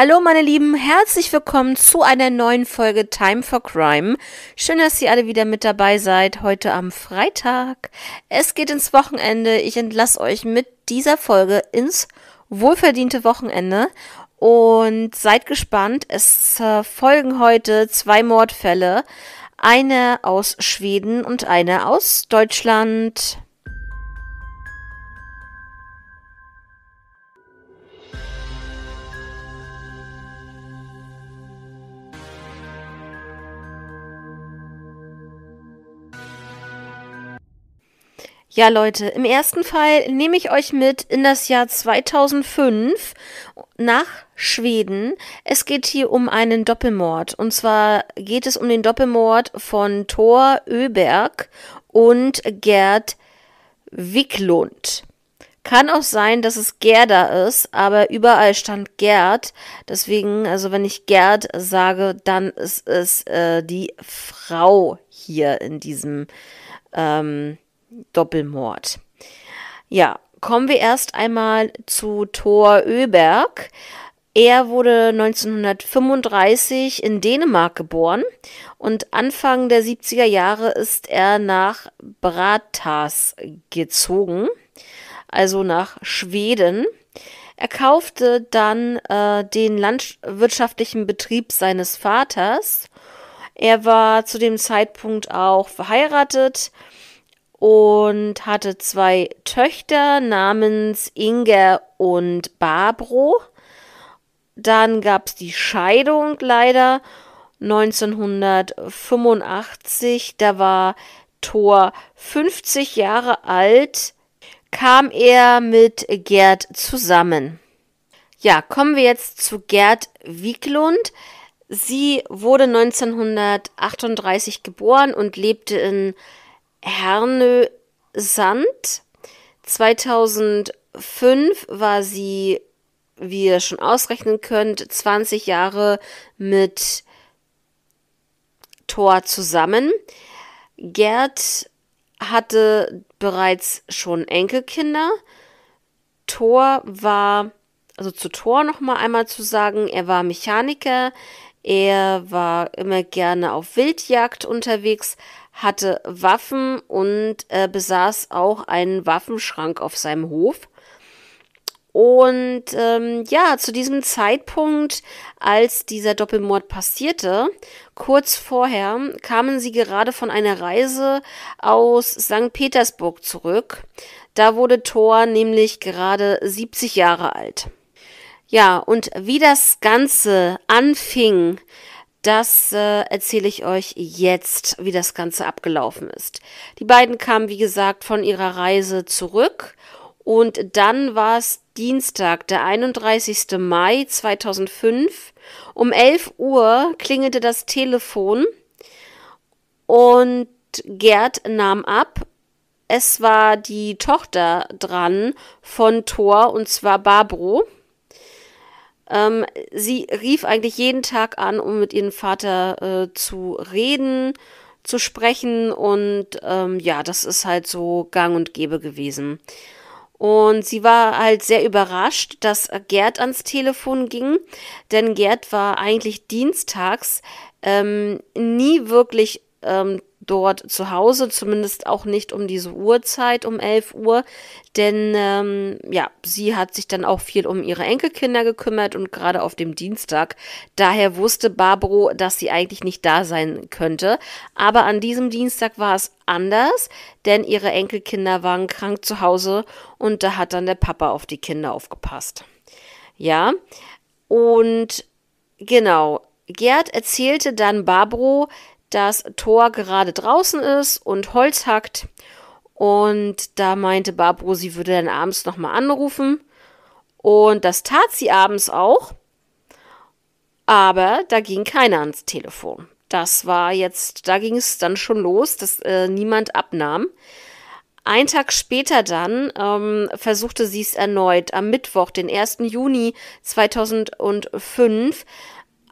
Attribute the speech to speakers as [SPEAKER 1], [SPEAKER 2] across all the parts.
[SPEAKER 1] Hallo meine Lieben, herzlich willkommen zu einer neuen Folge Time for Crime. Schön, dass ihr alle wieder mit dabei seid, heute am Freitag. Es geht ins Wochenende. Ich entlasse euch mit dieser Folge ins wohlverdiente Wochenende. Und seid gespannt, es folgen heute zwei Mordfälle. Eine aus Schweden und eine aus Deutschland. Ja, Leute, im ersten Fall nehme ich euch mit in das Jahr 2005 nach Schweden. Es geht hier um einen Doppelmord. Und zwar geht es um den Doppelmord von Thor Öberg und Gerd Wicklund. Kann auch sein, dass es Gerda ist, aber überall stand Gerd. Deswegen, also wenn ich Gerd sage, dann ist es äh, die Frau hier in diesem ähm, Doppelmord. Ja, kommen wir erst einmal zu Thor Öberg. Er wurde 1935 in Dänemark geboren und Anfang der 70er Jahre ist er nach Bratas gezogen, also nach Schweden. Er kaufte dann äh, den landwirtschaftlichen Betrieb seines Vaters. Er war zu dem Zeitpunkt auch verheiratet und hatte zwei Töchter namens Inge und Barbro. Dann gab es die Scheidung leider 1985. Da war Thor 50 Jahre alt, kam er mit Gerd zusammen. Ja, kommen wir jetzt zu Gerd Wieglund. Sie wurde 1938 geboren und lebte in Herne Sand. 2005 war sie, wie ihr schon ausrechnen könnt, 20 Jahre mit Thor zusammen. Gerd hatte bereits schon Enkelkinder. Thor war, also zu Thor nochmal einmal zu sagen, er war Mechaniker, er war immer gerne auf Wildjagd unterwegs, hatte Waffen und äh, besaß auch einen Waffenschrank auf seinem Hof. Und ähm, ja, zu diesem Zeitpunkt, als dieser Doppelmord passierte, kurz vorher, kamen sie gerade von einer Reise aus St. Petersburg zurück. Da wurde Thor nämlich gerade 70 Jahre alt. Ja, und wie das Ganze anfing, das äh, erzähle ich euch jetzt, wie das Ganze abgelaufen ist. Die beiden kamen, wie gesagt, von ihrer Reise zurück und dann war es Dienstag, der 31. Mai 2005. Um 11 Uhr klingelte das Telefon und Gerd nahm ab. Es war die Tochter dran von Thor und zwar Barbro. Ähm, sie rief eigentlich jeden Tag an, um mit ihrem Vater äh, zu reden, zu sprechen und ähm, ja, das ist halt so gang und gäbe gewesen. Und sie war halt sehr überrascht, dass Gerd ans Telefon ging, denn Gerd war eigentlich dienstags ähm, nie wirklich ähm, dort zu Hause, zumindest auch nicht um diese Uhrzeit, um 11 Uhr, denn ähm, ja, sie hat sich dann auch viel um ihre Enkelkinder gekümmert und gerade auf dem Dienstag. Daher wusste Barbro, dass sie eigentlich nicht da sein könnte. Aber an diesem Dienstag war es anders, denn ihre Enkelkinder waren krank zu Hause und da hat dann der Papa auf die Kinder aufgepasst. Ja, und genau, Gerd erzählte dann Barbro, dass Thor gerade draußen ist und Holz hackt. Und da meinte Barbro, sie würde dann abends nochmal anrufen. Und das tat sie abends auch. Aber da ging keiner ans Telefon. Das war jetzt, da ging es dann schon los, dass äh, niemand abnahm. Ein Tag später dann ähm, versuchte sie es erneut. Am Mittwoch, den 1. Juni 2005,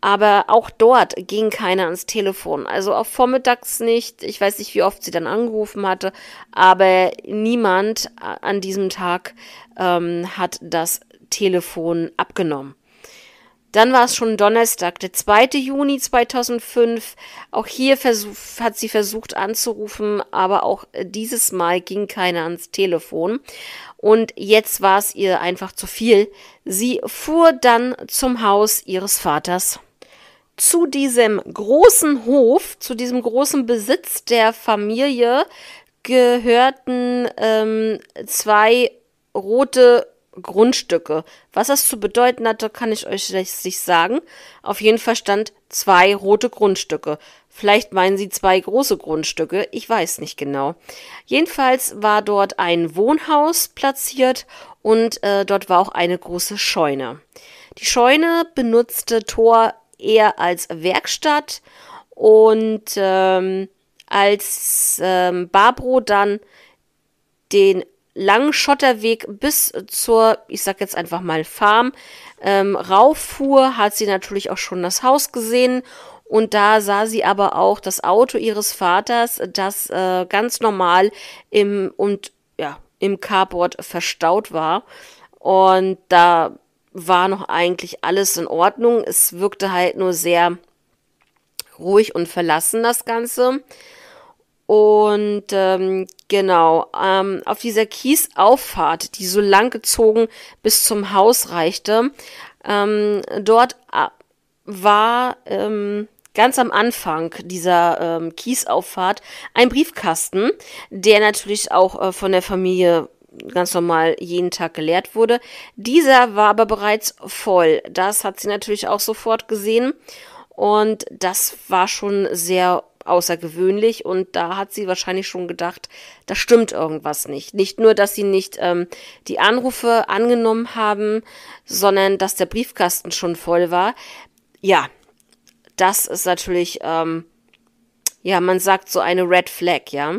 [SPEAKER 1] aber auch dort ging keiner ans Telefon. Also auch vormittags nicht. Ich weiß nicht, wie oft sie dann angerufen hatte, aber niemand an diesem Tag ähm, hat das Telefon abgenommen. Dann war es schon Donnerstag, der 2. Juni 2005. Auch hier hat sie versucht anzurufen, aber auch dieses Mal ging keiner ans Telefon. Und jetzt war es ihr einfach zu viel. Sie fuhr dann zum Haus ihres Vaters zu diesem großen Hof, zu diesem großen Besitz der Familie gehörten ähm, zwei rote Grundstücke. Was das zu bedeuten hatte, kann ich euch nicht sagen. Auf jeden Fall stand zwei rote Grundstücke. Vielleicht meinen sie zwei große Grundstücke, ich weiß nicht genau. Jedenfalls war dort ein Wohnhaus platziert und äh, dort war auch eine große Scheune. Die Scheune benutzte Thor eher als Werkstatt und ähm, als ähm, Barbro dann den langen Schotterweg bis zur, ich sag jetzt einfach mal Farm, ähm, rauffuhr, hat sie natürlich auch schon das Haus gesehen und da sah sie aber auch das Auto ihres Vaters, das äh, ganz normal im und ja im Carport verstaut war. Und da war noch eigentlich alles in Ordnung. Es wirkte halt nur sehr ruhig und verlassen, das Ganze. Und ähm, genau, ähm, auf dieser Kiesauffahrt, die so lang gezogen bis zum Haus reichte, ähm, dort äh, war ähm, ganz am Anfang dieser ähm, Kiesauffahrt ein Briefkasten, der natürlich auch äh, von der Familie ganz normal jeden Tag geleert wurde. Dieser war aber bereits voll. Das hat sie natürlich auch sofort gesehen. Und das war schon sehr außergewöhnlich und da hat sie wahrscheinlich schon gedacht, da stimmt irgendwas nicht. Nicht nur, dass sie nicht ähm, die Anrufe angenommen haben, sondern dass der Briefkasten schon voll war. Ja, das ist natürlich, ähm, ja, man sagt so eine Red Flag, ja.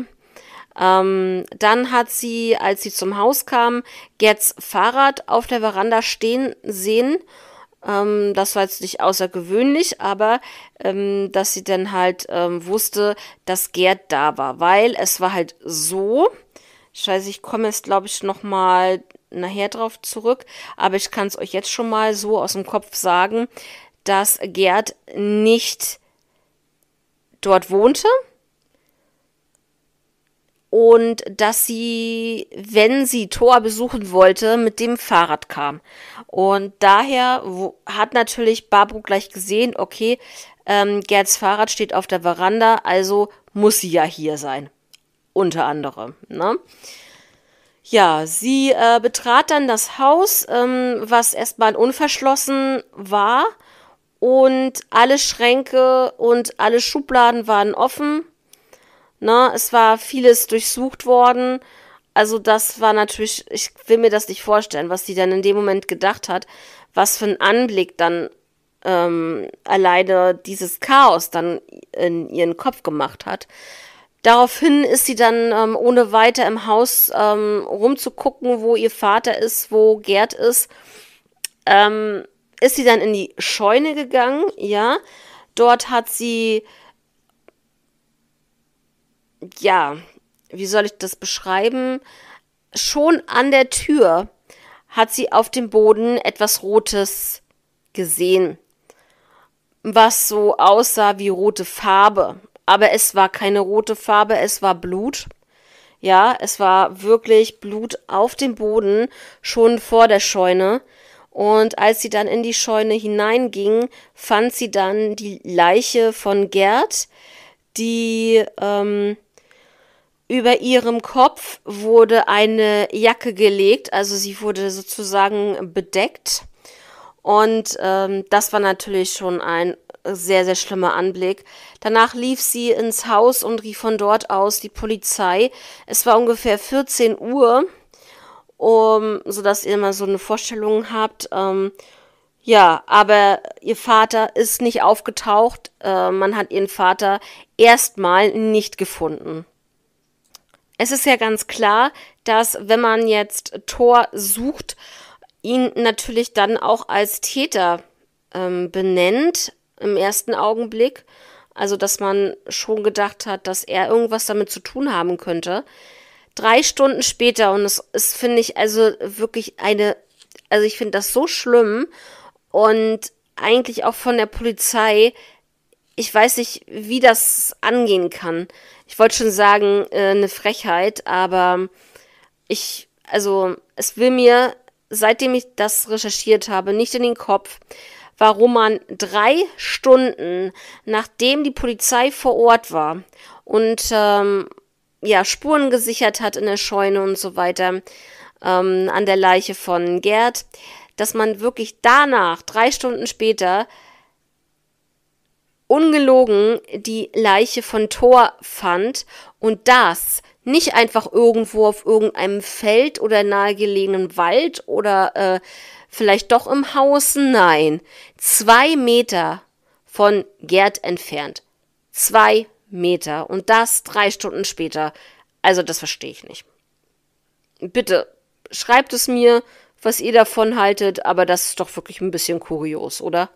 [SPEAKER 1] Ähm, dann hat sie, als sie zum Haus kam, Gerds Fahrrad auf der Veranda stehen sehen. Ähm, das war jetzt nicht außergewöhnlich, aber ähm, dass sie dann halt ähm, wusste, dass Gerd da war, weil es war halt so. Scheiße, ich komme jetzt, glaube ich, noch mal nachher drauf zurück, aber ich kann es euch jetzt schon mal so aus dem Kopf sagen, dass Gerd nicht dort wohnte, und dass sie, wenn sie Thor besuchen wollte, mit dem Fahrrad kam. Und daher hat natürlich Babu gleich gesehen, okay, ähm, Gerds Fahrrad steht auf der Veranda, also muss sie ja hier sein. Unter anderem, ne? Ja, sie äh, betrat dann das Haus, ähm, was erstmal unverschlossen war und alle Schränke und alle Schubladen waren offen Ne? Es war vieles durchsucht worden. Also das war natürlich, ich will mir das nicht vorstellen, was sie dann in dem Moment gedacht hat, was für ein Anblick dann ähm, alleine dieses Chaos dann in ihren Kopf gemacht hat. Daraufhin ist sie dann ähm, ohne weiter im Haus ähm, rumzugucken, wo ihr Vater ist, wo Gerd ist, ähm, ist sie dann in die Scheune gegangen, ja. Dort hat sie ja, wie soll ich das beschreiben? Schon an der Tür hat sie auf dem Boden etwas Rotes gesehen, was so aussah wie rote Farbe. Aber es war keine rote Farbe, es war Blut. Ja, es war wirklich Blut auf dem Boden, schon vor der Scheune. Und als sie dann in die Scheune hineinging, fand sie dann die Leiche von Gerd, die ähm, über ihrem Kopf wurde eine Jacke gelegt, also sie wurde sozusagen bedeckt. Und ähm, das war natürlich schon ein sehr, sehr schlimmer Anblick. Danach lief sie ins Haus und rief von dort aus die Polizei. Es war ungefähr 14 Uhr, um, sodass ihr mal so eine Vorstellung habt. Ähm, ja, aber ihr Vater ist nicht aufgetaucht. Äh, man hat ihren Vater erstmal nicht gefunden es ist ja ganz klar, dass wenn man jetzt Thor sucht, ihn natürlich dann auch als Täter ähm, benennt im ersten Augenblick. Also, dass man schon gedacht hat, dass er irgendwas damit zu tun haben könnte. Drei Stunden später, und das ist, finde ich, also wirklich eine, also ich finde das so schlimm und eigentlich auch von der Polizei, ich weiß nicht, wie das angehen kann ich wollte schon sagen, äh, eine Frechheit, aber ich, also es will mir, seitdem ich das recherchiert habe, nicht in den Kopf, warum man drei Stunden, nachdem die Polizei vor Ort war und ähm, ja, Spuren gesichert hat in der Scheune und so weiter, ähm, an der Leiche von Gerd, dass man wirklich danach, drei Stunden später, ungelogen die Leiche von Thor fand und das nicht einfach irgendwo auf irgendeinem Feld oder nahegelegenen Wald oder äh, vielleicht doch im Haus, nein, zwei Meter von Gerd entfernt. Zwei Meter und das drei Stunden später. Also das verstehe ich nicht. Bitte schreibt es mir, was ihr davon haltet, aber das ist doch wirklich ein bisschen kurios, oder?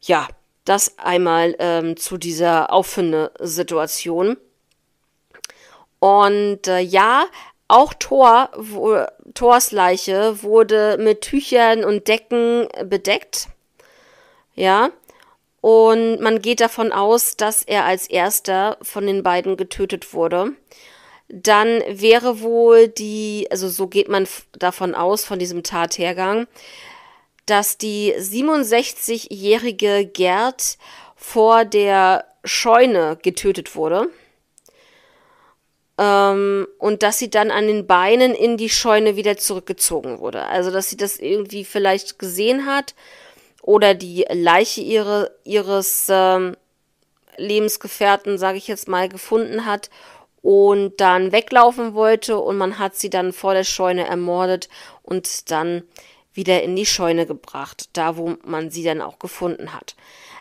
[SPEAKER 1] Ja, das einmal ähm, zu dieser Auffindesituation. Und äh, ja, auch Thor, wo, Thors Leiche wurde mit Tüchern und Decken bedeckt. Ja. Und man geht davon aus, dass er als erster von den beiden getötet wurde. Dann wäre wohl die, also so geht man davon aus, von diesem Tathergang, dass die 67-jährige Gerd vor der Scheune getötet wurde. Ähm, und dass sie dann an den Beinen in die Scheune wieder zurückgezogen wurde. Also, dass sie das irgendwie vielleicht gesehen hat oder die Leiche ihre, ihres ähm, Lebensgefährten, sage ich jetzt mal, gefunden hat und dann weglaufen wollte und man hat sie dann vor der Scheune ermordet und dann wieder in die Scheune gebracht, da wo man sie dann auch gefunden hat.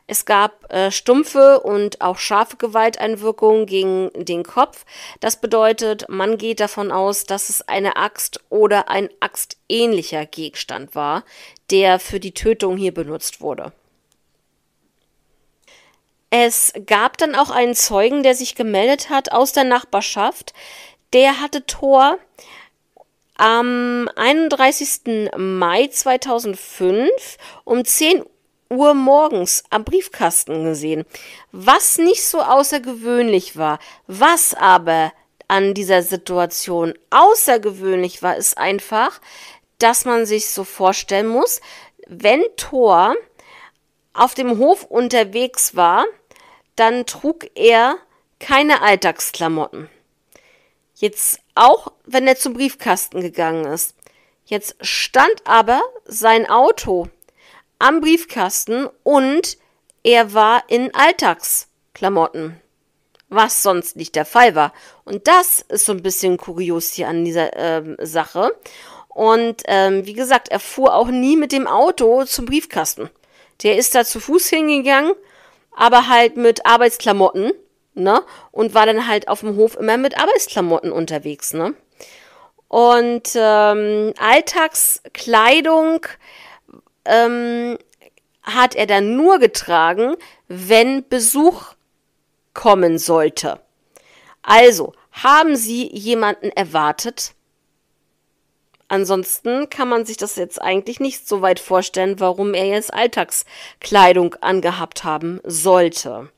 [SPEAKER 1] Es gab äh, stumpfe und auch scharfe Gewalteinwirkungen gegen den Kopf. Das bedeutet, man geht davon aus, dass es eine Axt oder ein axtähnlicher Gegenstand war, der für die Tötung hier benutzt wurde. Es gab dann auch einen Zeugen, der sich gemeldet hat aus der Nachbarschaft. Der hatte Thor am 31. Mai 2005 um 10 Uhr morgens am Briefkasten gesehen, was nicht so außergewöhnlich war. Was aber an dieser Situation außergewöhnlich war, ist einfach, dass man sich so vorstellen muss, wenn Thor auf dem Hof unterwegs war, dann trug er keine Alltagsklamotten. Jetzt auch, wenn er zum Briefkasten gegangen ist. Jetzt stand aber sein Auto am Briefkasten und er war in Alltagsklamotten, was sonst nicht der Fall war. Und das ist so ein bisschen kurios hier an dieser ähm, Sache. Und ähm, wie gesagt, er fuhr auch nie mit dem Auto zum Briefkasten. Der ist da zu Fuß hingegangen, aber halt mit Arbeitsklamotten ne? Und war dann halt auf dem Hof immer mit Arbeitsklamotten unterwegs, ne? Und ähm, Alltagskleidung ähm, hat er dann nur getragen, wenn Besuch kommen sollte. Also, haben Sie jemanden erwartet? Ansonsten kann man sich das jetzt eigentlich nicht so weit vorstellen, warum er jetzt Alltagskleidung angehabt haben sollte.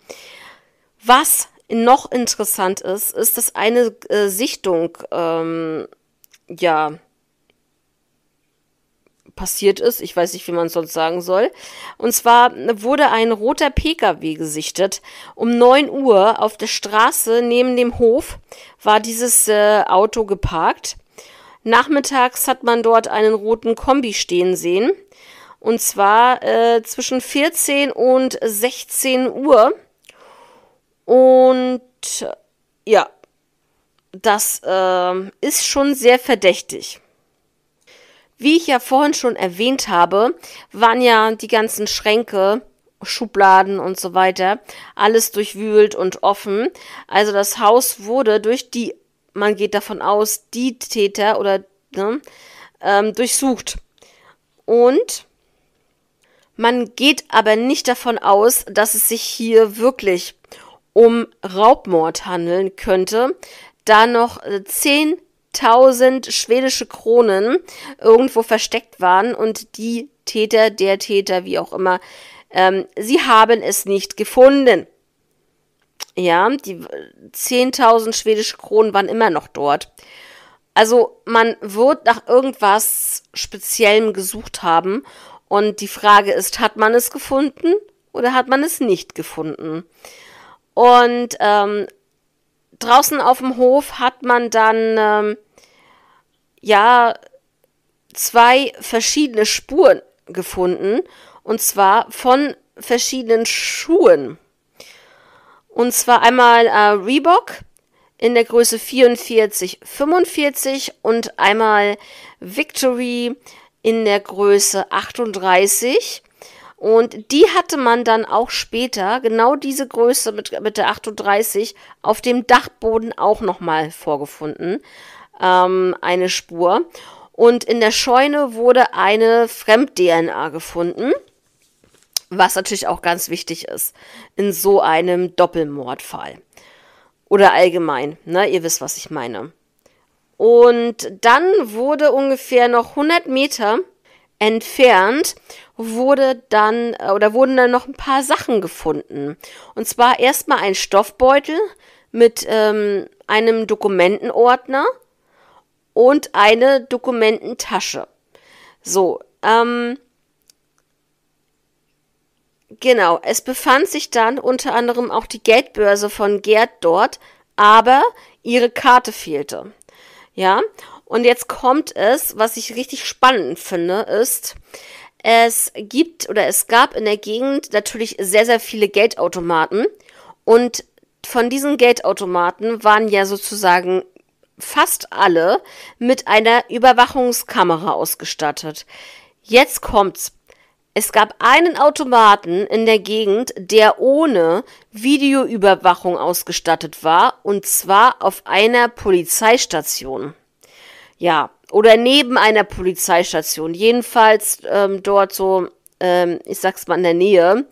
[SPEAKER 1] Was noch interessant ist, ist, dass eine äh, Sichtung, ähm, ja, passiert ist. Ich weiß nicht, wie man es sonst sagen soll. Und zwar wurde ein roter Pkw gesichtet. Um 9 Uhr auf der Straße neben dem Hof war dieses äh, Auto geparkt. Nachmittags hat man dort einen roten Kombi stehen sehen. Und zwar äh, zwischen 14 und 16 Uhr und ja, das äh, ist schon sehr verdächtig. Wie ich ja vorhin schon erwähnt habe, waren ja die ganzen Schränke, Schubladen und so weiter, alles durchwühlt und offen. Also das Haus wurde durch die, man geht davon aus, die Täter oder ne, ähm, durchsucht. Und man geht aber nicht davon aus, dass es sich hier wirklich um Raubmord handeln könnte, da noch 10.000 äh, schwedische Kronen irgendwo versteckt waren und die Täter, der Täter, wie auch immer, ähm, sie haben es nicht gefunden. Ja, die 10.000 äh, schwedische Kronen waren immer noch dort. Also man wird nach irgendwas Speziellem gesucht haben. Und die Frage ist, hat man es gefunden oder hat man es nicht gefunden? Und ähm, draußen auf dem Hof hat man dann ähm, ja zwei verschiedene Spuren gefunden und zwar von verschiedenen Schuhen. Und zwar einmal äh, Reebok in der Größe 44, 45 und einmal Victory in der Größe 38 und die hatte man dann auch später, genau diese Größe mit, mit der 38, auf dem Dachboden auch nochmal vorgefunden. Ähm, eine Spur. Und in der Scheune wurde eine Fremd-DNA gefunden, was natürlich auch ganz wichtig ist in so einem Doppelmordfall. Oder allgemein, ne? Ihr wisst, was ich meine. Und dann wurde ungefähr noch 100 Meter entfernt wurde dann äh, oder wurden dann noch ein paar Sachen gefunden. Und zwar erstmal ein Stoffbeutel mit ähm, einem Dokumentenordner und eine Dokumententasche. So, ähm, genau, es befand sich dann unter anderem auch die Geldbörse von Gerd dort, aber ihre Karte fehlte. Ja, und jetzt kommt es, was ich richtig spannend finde, ist, es gibt oder es gab in der Gegend natürlich sehr, sehr viele Geldautomaten. Und von diesen Geldautomaten waren ja sozusagen fast alle mit einer Überwachungskamera ausgestattet. Jetzt kommt's. Es gab einen Automaten in der Gegend, der ohne Videoüberwachung ausgestattet war, und zwar auf einer Polizeistation. Ja, oder neben einer Polizeistation, jedenfalls ähm, dort so, ähm, ich sag's mal in der Nähe.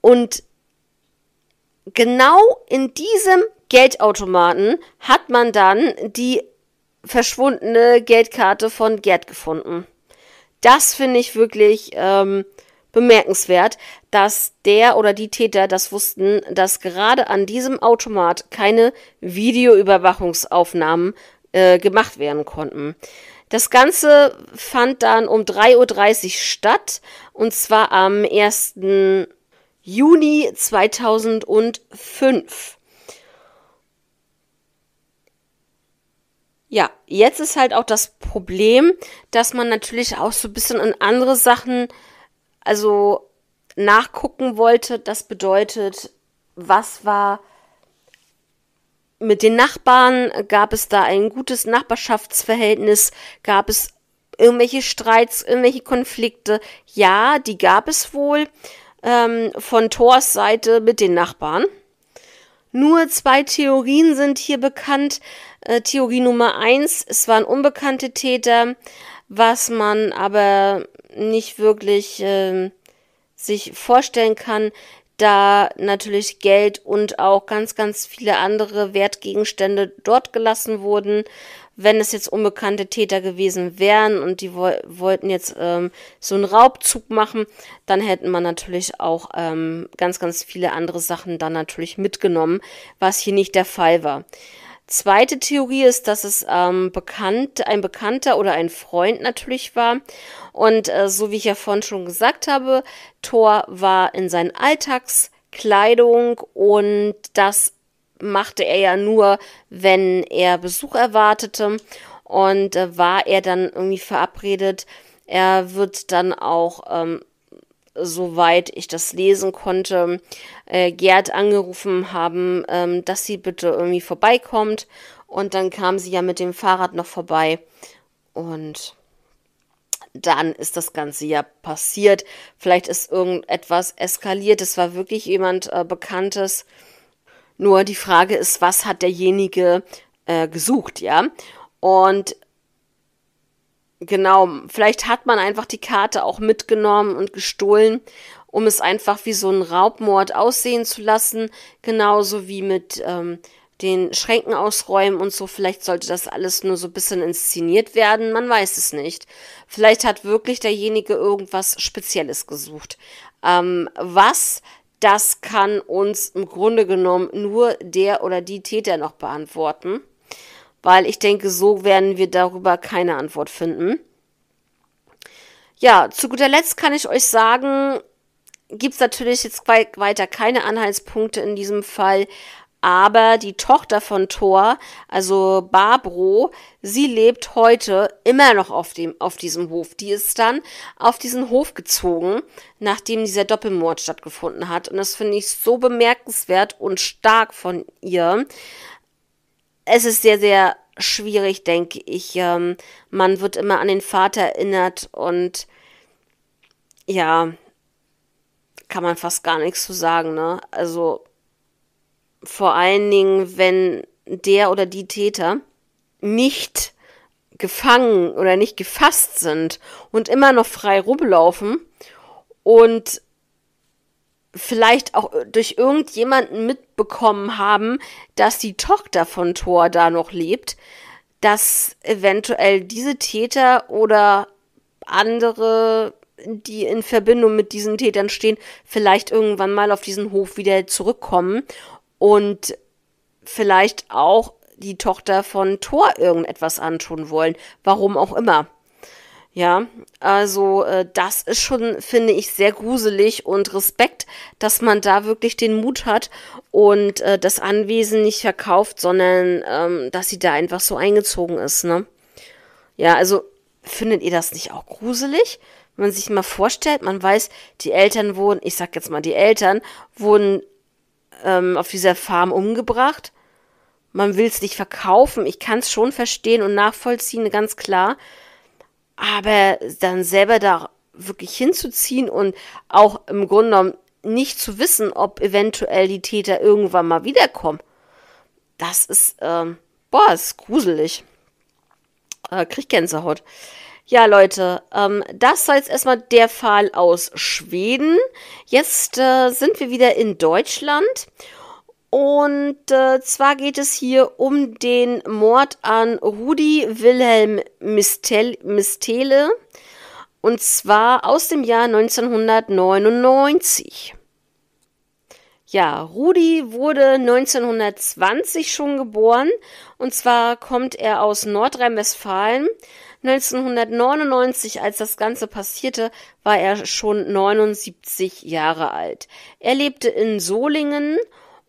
[SPEAKER 1] Und genau in diesem Geldautomaten hat man dann die verschwundene Geldkarte von Gerd gefunden. Das finde ich wirklich ähm, bemerkenswert, dass der oder die Täter das wussten, dass gerade an diesem Automat keine Videoüberwachungsaufnahmen äh, gemacht werden konnten. Das Ganze fand dann um 3.30 Uhr statt und zwar am 1. Juni 2005. Ja, jetzt ist halt auch das Problem, dass man natürlich auch so ein bisschen in andere Sachen, also nachgucken wollte. Das bedeutet, was war mit den Nachbarn gab es da ein gutes Nachbarschaftsverhältnis, gab es irgendwelche Streits, irgendwelche Konflikte. Ja, die gab es wohl ähm, von Thors Seite mit den Nachbarn. Nur zwei Theorien sind hier bekannt. Äh, Theorie Nummer eins, es waren unbekannte Täter, was man aber nicht wirklich äh, sich vorstellen kann, da natürlich Geld und auch ganz, ganz viele andere Wertgegenstände dort gelassen wurden. Wenn es jetzt unbekannte Täter gewesen wären und die wo wollten jetzt ähm, so einen Raubzug machen, dann hätten man natürlich auch ähm, ganz, ganz viele andere Sachen dann natürlich mitgenommen, was hier nicht der Fall war. Zweite Theorie ist, dass es ähm, bekannt, ein Bekannter oder ein Freund natürlich war. Und äh, so wie ich ja vorhin schon gesagt habe, Thor war in seinen Alltagskleidung und das machte er ja nur, wenn er Besuch erwartete. Und äh, war er dann irgendwie verabredet, er wird dann auch ähm, soweit ich das lesen konnte, äh, Gerd angerufen haben, ähm, dass sie bitte irgendwie vorbeikommt. Und dann kam sie ja mit dem Fahrrad noch vorbei. Und dann ist das Ganze ja passiert. Vielleicht ist irgendetwas eskaliert. Es war wirklich jemand äh, Bekanntes. Nur die Frage ist, was hat derjenige äh, gesucht, ja? Und Genau, vielleicht hat man einfach die Karte auch mitgenommen und gestohlen, um es einfach wie so ein Raubmord aussehen zu lassen, genauso wie mit ähm, den Schränken ausräumen und so. Vielleicht sollte das alles nur so ein bisschen inszeniert werden, man weiß es nicht. Vielleicht hat wirklich derjenige irgendwas Spezielles gesucht. Ähm, was das kann uns im Grunde genommen nur der oder die Täter noch beantworten weil ich denke, so werden wir darüber keine Antwort finden. Ja, zu guter Letzt kann ich euch sagen, gibt es natürlich jetzt weiter keine Anhaltspunkte in diesem Fall, aber die Tochter von Thor, also Barbro, sie lebt heute immer noch auf, dem, auf diesem Hof. Die ist dann auf diesen Hof gezogen, nachdem dieser Doppelmord stattgefunden hat. Und das finde ich so bemerkenswert und stark von ihr es ist sehr, sehr schwierig, denke ich. Ähm, man wird immer an den Vater erinnert und ja, kann man fast gar nichts zu sagen, ne? Also vor allen Dingen, wenn der oder die Täter nicht gefangen oder nicht gefasst sind und immer noch frei rumlaufen und vielleicht auch äh, durch irgendjemanden mitbekommen haben, dass die Tochter von Thor da noch lebt, dass eventuell diese Täter oder andere, die in Verbindung mit diesen Tätern stehen, vielleicht irgendwann mal auf diesen Hof wieder zurückkommen und vielleicht auch die Tochter von Thor irgendetwas antun wollen. Warum auch immer. Ja, also äh, das ist schon, finde ich, sehr gruselig und Respekt, dass man da wirklich den Mut hat und äh, das Anwesen nicht verkauft, sondern ähm, dass sie da einfach so eingezogen ist, ne? Ja, also findet ihr das nicht auch gruselig? Wenn man sich mal vorstellt, man weiß, die Eltern wurden, ich sag jetzt mal, die Eltern wurden ähm, auf dieser Farm umgebracht. Man will es nicht verkaufen. Ich kann es schon verstehen und nachvollziehen, ganz klar aber dann selber da wirklich hinzuziehen und auch im Grunde genommen nicht zu wissen, ob eventuell die Täter irgendwann mal wiederkommen, das ist, ähm, boah, ist gruselig. Äh, krieg Gänsehaut. Ja, Leute, ähm, das war jetzt erstmal der Fall aus Schweden. Jetzt äh, sind wir wieder in Deutschland und äh, zwar geht es hier um den Mord an Rudi Wilhelm Mistel Mistele. Und zwar aus dem Jahr 1999. Ja, Rudi wurde 1920 schon geboren. Und zwar kommt er aus Nordrhein-Westfalen. 1999, als das Ganze passierte, war er schon 79 Jahre alt. Er lebte in Solingen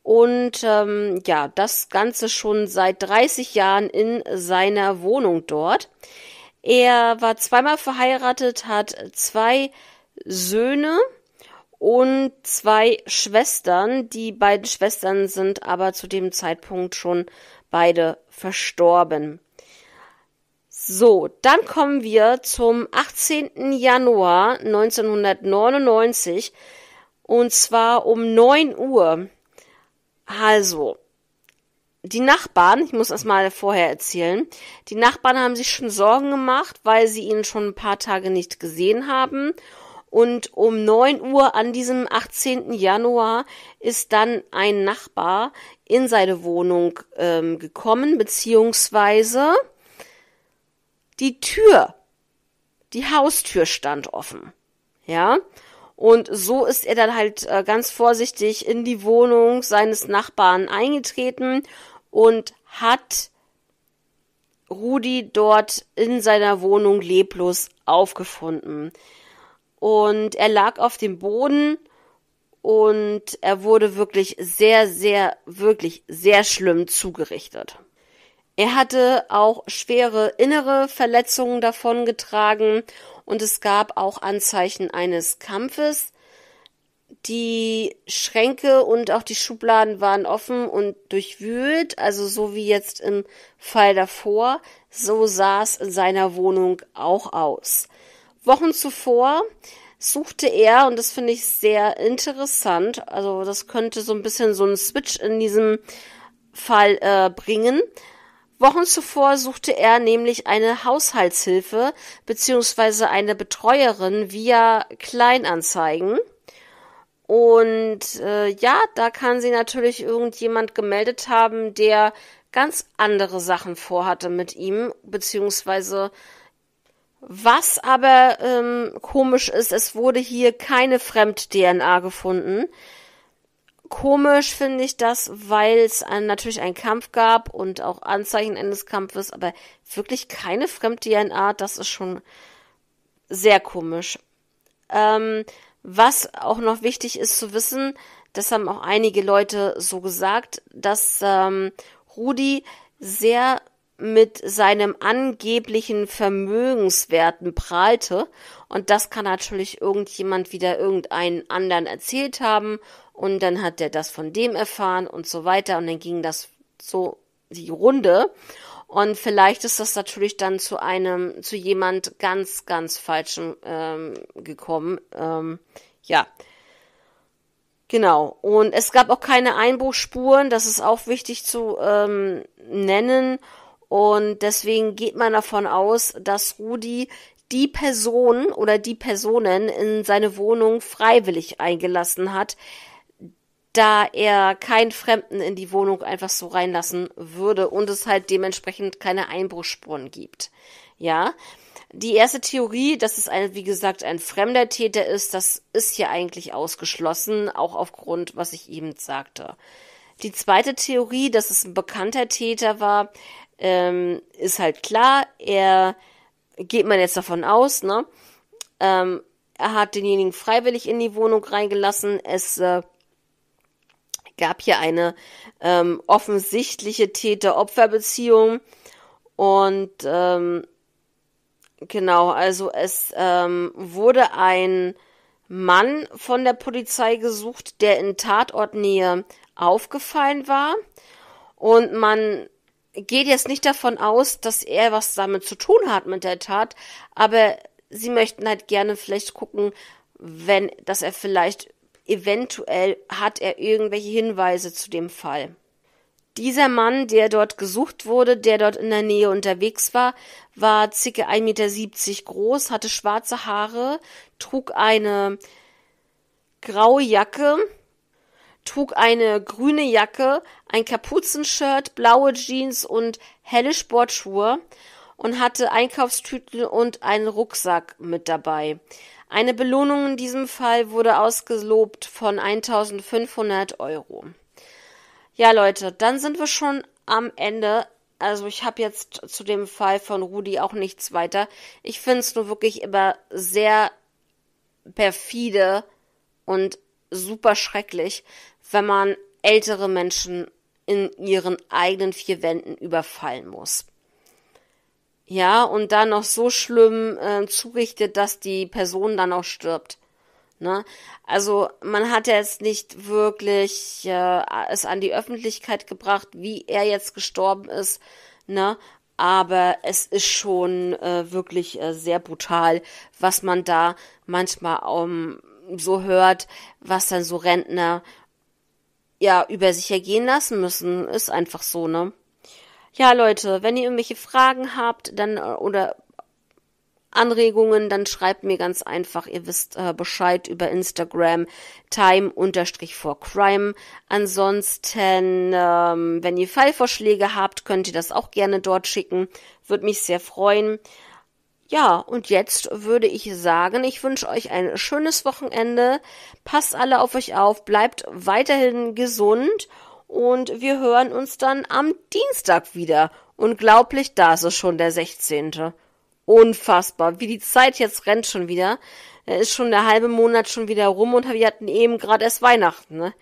[SPEAKER 1] und ähm, ja, das Ganze schon seit 30 Jahren in seiner Wohnung dort. Er war zweimal verheiratet, hat zwei Söhne und zwei Schwestern. Die beiden Schwestern sind aber zu dem Zeitpunkt schon beide verstorben. So, dann kommen wir zum 18. Januar 1999 und zwar um 9 Uhr also, die Nachbarn, ich muss das mal vorher erzählen, die Nachbarn haben sich schon Sorgen gemacht, weil sie ihn schon ein paar Tage nicht gesehen haben. Und um 9 Uhr an diesem 18. Januar ist dann ein Nachbar in seine Wohnung ähm, gekommen, beziehungsweise die Tür, die Haustür stand offen. Ja, und so ist er dann halt äh, ganz vorsichtig in die Wohnung seines Nachbarn eingetreten und hat Rudi dort in seiner Wohnung leblos aufgefunden. Und er lag auf dem Boden und er wurde wirklich sehr, sehr, wirklich sehr schlimm zugerichtet. Er hatte auch schwere innere Verletzungen davongetragen und es gab auch Anzeichen eines Kampfes. Die Schränke und auch die Schubladen waren offen und durchwühlt, also so wie jetzt im Fall davor, so sah es in seiner Wohnung auch aus. Wochen zuvor suchte er, und das finde ich sehr interessant, also das könnte so ein bisschen so einen Switch in diesem Fall äh, bringen, Wochen zuvor suchte er nämlich eine Haushaltshilfe beziehungsweise eine Betreuerin via Kleinanzeigen. Und äh, ja, da kann sie natürlich irgendjemand gemeldet haben, der ganz andere Sachen vorhatte mit ihm, beziehungsweise was aber ähm, komisch ist, es wurde hier keine Fremd-DNA gefunden. Komisch finde ich das, weil es natürlich einen Kampf gab und auch Anzeichen eines Kampfes, aber wirklich keine Fremd-DNA, das ist schon sehr komisch. Ähm, was auch noch wichtig ist zu wissen, das haben auch einige Leute so gesagt, dass ähm, Rudi sehr mit seinem angeblichen Vermögenswerten prahlte. Und das kann natürlich irgendjemand wieder irgendeinen anderen erzählt haben und dann hat der das von dem erfahren und so weiter und dann ging das so die Runde und vielleicht ist das natürlich dann zu einem, zu jemand ganz, ganz falschem ähm, gekommen. Ähm, ja. Genau. Und es gab auch keine Einbruchspuren. Das ist auch wichtig zu ähm, nennen. Und deswegen geht man davon aus, dass Rudi die Person oder die Personen in seine Wohnung freiwillig eingelassen hat, da er keinen Fremden in die Wohnung einfach so reinlassen würde und es halt dementsprechend keine Einbruchsspuren gibt. Ja. Die erste Theorie, dass es ein, wie gesagt, ein fremder Täter ist, das ist hier eigentlich ausgeschlossen, auch aufgrund, was ich eben sagte. Die zweite Theorie, dass es ein bekannter Täter war, ähm, ist halt klar. Er geht man jetzt davon aus, ne? Ähm, er hat denjenigen freiwillig in die Wohnung reingelassen. Es äh, gab hier eine ähm, offensichtliche Täter-Opfer-Beziehung. Und ähm, genau, also es ähm, wurde ein Mann von der Polizei gesucht, der in Tatortnähe aufgefallen war. Und man geht jetzt nicht davon aus, dass er was damit zu tun hat mit der Tat, aber sie möchten halt gerne vielleicht gucken, wenn, dass er vielleicht eventuell hat er irgendwelche Hinweise zu dem Fall. Dieser Mann, der dort gesucht wurde, der dort in der Nähe unterwegs war, war circa 1,70 Meter groß, hatte schwarze Haare, trug eine graue Jacke, trug eine grüne Jacke, ein Kapuzenshirt, blaue Jeans und helle Sportschuhe und hatte Einkaufstüten und einen Rucksack mit dabei. Eine Belohnung in diesem Fall wurde ausgelobt von 1500 Euro. Ja, Leute, dann sind wir schon am Ende. Also ich habe jetzt zu dem Fall von Rudi auch nichts weiter. Ich finde es nur wirklich immer sehr perfide und super schrecklich, wenn man ältere Menschen in ihren eigenen vier Wänden überfallen muss. Ja, und dann noch so schlimm äh, zurichtet, dass die Person dann auch stirbt. Ne? Also man hat ja jetzt nicht wirklich äh, es an die Öffentlichkeit gebracht, wie er jetzt gestorben ist, ne? aber es ist schon äh, wirklich äh, sehr brutal, was man da manchmal um, ähm, so hört, was dann so Rentner ja über sich ergehen lassen müssen, ist einfach so, ne? Ja, Leute, wenn ihr irgendwelche Fragen habt, dann äh, oder Anregungen, dann schreibt mir ganz einfach, ihr wisst äh, Bescheid über Instagram, time-for-crime. Ansonsten, ähm, wenn ihr Fallvorschläge habt, könnt ihr das auch gerne dort schicken. Würde mich sehr freuen. Ja, und jetzt würde ich sagen, ich wünsche euch ein schönes Wochenende. Passt alle auf euch auf, bleibt weiterhin gesund und wir hören uns dann am Dienstag wieder. Unglaublich, da ist es schon der 16. Unfassbar, wie die Zeit jetzt rennt schon wieder. Ist schon der halbe Monat schon wieder rum und wir hatten eben gerade erst Weihnachten, ne?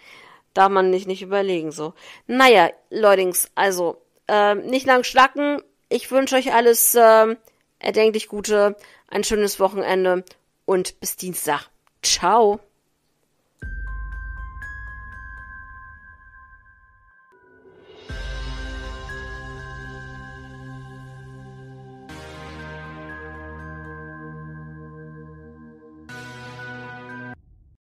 [SPEAKER 1] Darf man nicht, nicht überlegen, so. Naja, Leutings, also, äh, nicht lang schlacken. Ich wünsche euch alles äh, erdenklich Gute, ein schönes Wochenende und bis Dienstag. Ciao.